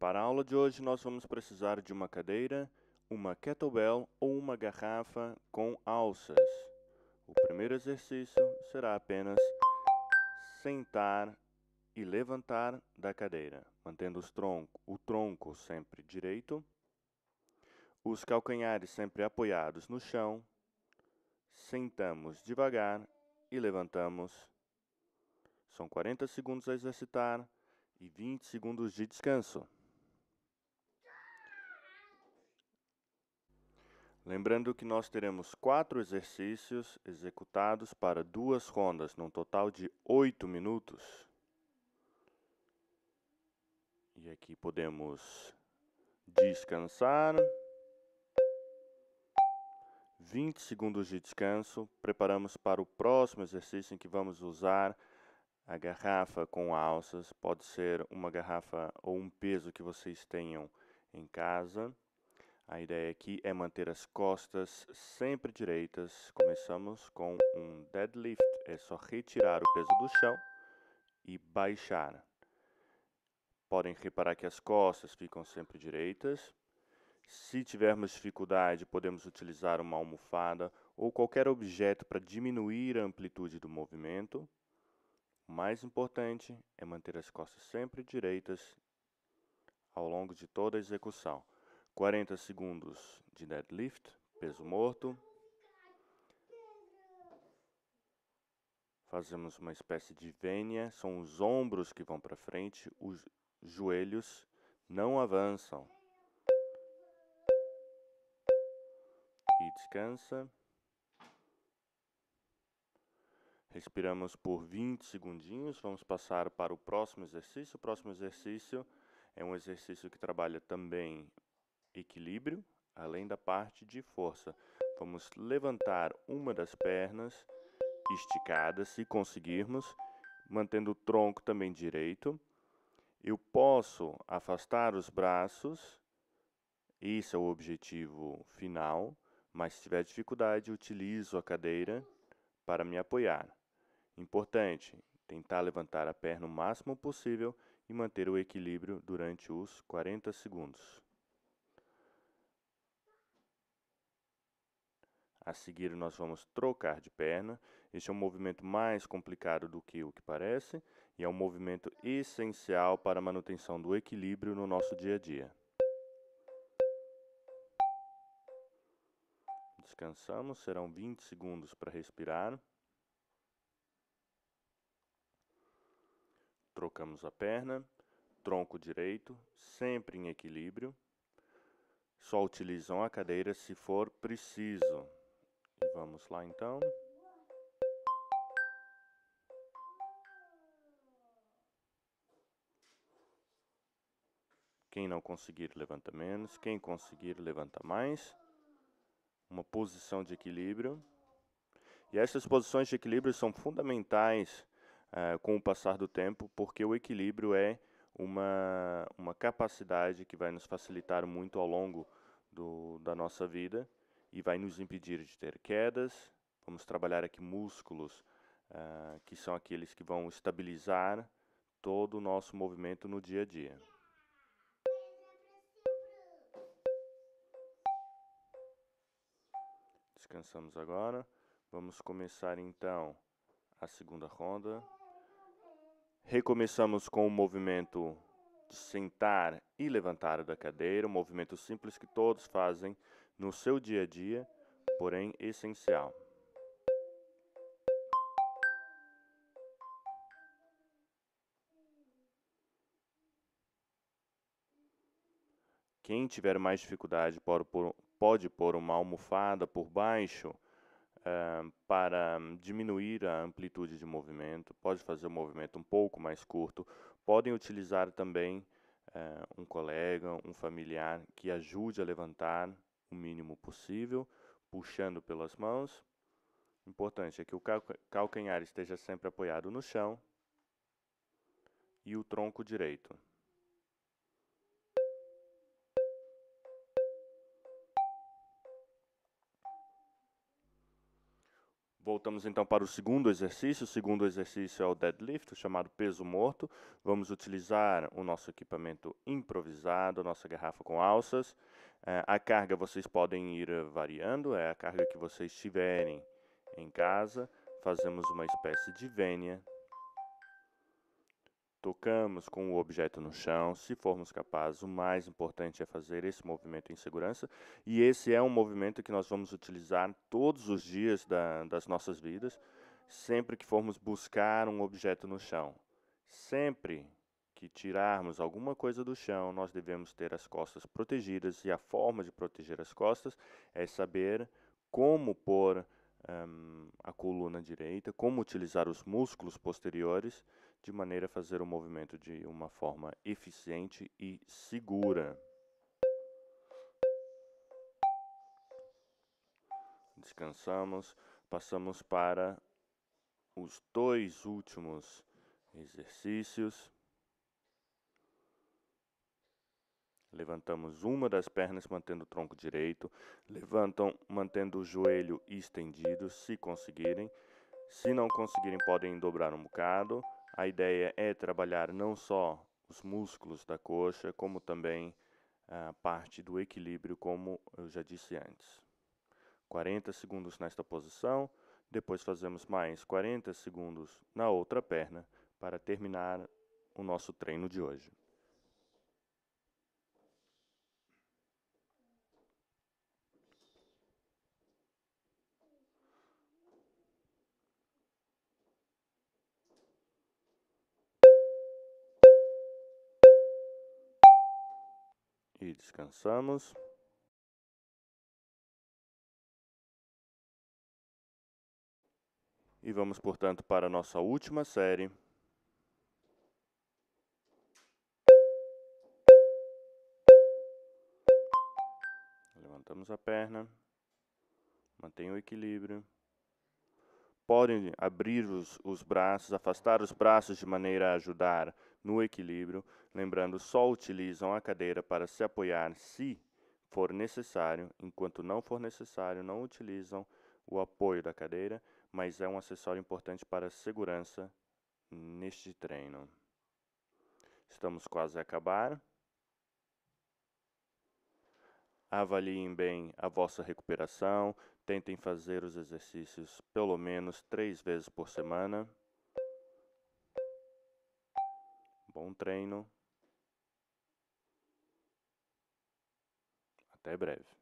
Para a aula de hoje, nós vamos precisar de uma cadeira, uma kettlebell ou uma garrafa com alças. O primeiro exercício será apenas sentar e levantar da cadeira, mantendo tronco, o tronco sempre direito, os calcanhares sempre apoiados no chão, sentamos devagar e levantamos. São 40 segundos a exercitar e 20 segundos de descanso. Lembrando que nós teremos quatro exercícios executados para duas rondas, num total de oito minutos. E aqui podemos descansar. 20 segundos de descanso. Preparamos para o próximo exercício em que vamos usar a garrafa com alças. Pode ser uma garrafa ou um peso que vocês tenham em casa. A ideia aqui é manter as costas sempre direitas. Começamos com um deadlift, é só retirar o peso do chão e baixar. Podem reparar que as costas ficam sempre direitas. Se tivermos dificuldade, podemos utilizar uma almofada ou qualquer objeto para diminuir a amplitude do movimento. O mais importante é manter as costas sempre direitas ao longo de toda a execução. 40 segundos de deadlift, peso morto. Fazemos uma espécie de vênia, são os ombros que vão para frente, os joelhos não avançam. E descansa. Respiramos por 20 segundinhos, vamos passar para o próximo exercício. O próximo exercício é um exercício que trabalha também equilíbrio, além da parte de força. Vamos levantar uma das pernas esticada, se conseguirmos, mantendo o tronco também direito. Eu posso afastar os braços, esse é o objetivo final, mas se tiver dificuldade, utilizo a cadeira para me apoiar. Importante, tentar levantar a perna o máximo possível e manter o equilíbrio durante os 40 segundos. A seguir, nós vamos trocar de perna. Este é um movimento mais complicado do que o que parece e é um movimento essencial para a manutenção do equilíbrio no nosso dia a dia. Descansamos, serão 20 segundos para respirar. Trocamos a perna, tronco direito, sempre em equilíbrio. Só utilizam a cadeira se for preciso vamos lá então. Quem não conseguir levanta menos, quem conseguir levanta mais. Uma posição de equilíbrio. E essas posições de equilíbrio são fundamentais uh, com o passar do tempo, porque o equilíbrio é uma, uma capacidade que vai nos facilitar muito ao longo do, da nossa vida e vai nos impedir de ter quedas. Vamos trabalhar aqui músculos, uh, que são aqueles que vão estabilizar todo o nosso movimento no dia a dia. Descansamos agora. Vamos começar então a segunda ronda. Recomeçamos com o movimento de sentar e levantar da cadeira, um movimento simples que todos fazem no seu dia a dia, porém essencial. Quem tiver mais dificuldade pode pôr uma almofada por baixo uh, para diminuir a amplitude de movimento, pode fazer o um movimento um pouco mais curto, podem utilizar também uh, um colega, um familiar que ajude a levantar o mínimo possível, puxando pelas mãos. Importante é que o calcanhar esteja sempre apoiado no chão e o tronco direito. Voltamos então para o segundo exercício. O segundo exercício é o deadlift, chamado peso morto. Vamos utilizar o nosso equipamento improvisado, nossa garrafa com alças é, a carga vocês podem ir eh, variando, é a carga que vocês tiverem em casa. Fazemos uma espécie de vênia. Tocamos com o objeto no chão, se formos capazes. O mais importante é fazer esse movimento em segurança. E esse é um movimento que nós vamos utilizar todos os dias da, das nossas vidas, sempre que formos buscar um objeto no chão. Sempre que tirarmos alguma coisa do chão, nós devemos ter as costas protegidas e a forma de proteger as costas é saber como pôr um, a coluna direita, como utilizar os músculos posteriores de maneira a fazer o movimento de uma forma eficiente e segura. Descansamos, passamos para os dois últimos exercícios. Levantamos uma das pernas mantendo o tronco direito. Levantam mantendo o joelho estendido, se conseguirem. Se não conseguirem, podem dobrar um bocado. A ideia é trabalhar não só os músculos da coxa, como também a parte do equilíbrio, como eu já disse antes. 40 segundos nesta posição, depois fazemos mais 40 segundos na outra perna para terminar o nosso treino de hoje. e descansamos. E vamos, portanto, para a nossa última série. Levantamos a perna. Mantenha o equilíbrio. Podem abrir os, os braços, afastar os braços de maneira a ajudar no equilíbrio, lembrando só utilizam a cadeira para se apoiar se for necessário, enquanto não for necessário, não utilizam o apoio da cadeira, mas é um acessório importante para a segurança neste treino. Estamos quase a acabar. Avaliem bem a vossa recuperação, tentem fazer os exercícios pelo menos três vezes por semana. Bom treino. Até breve.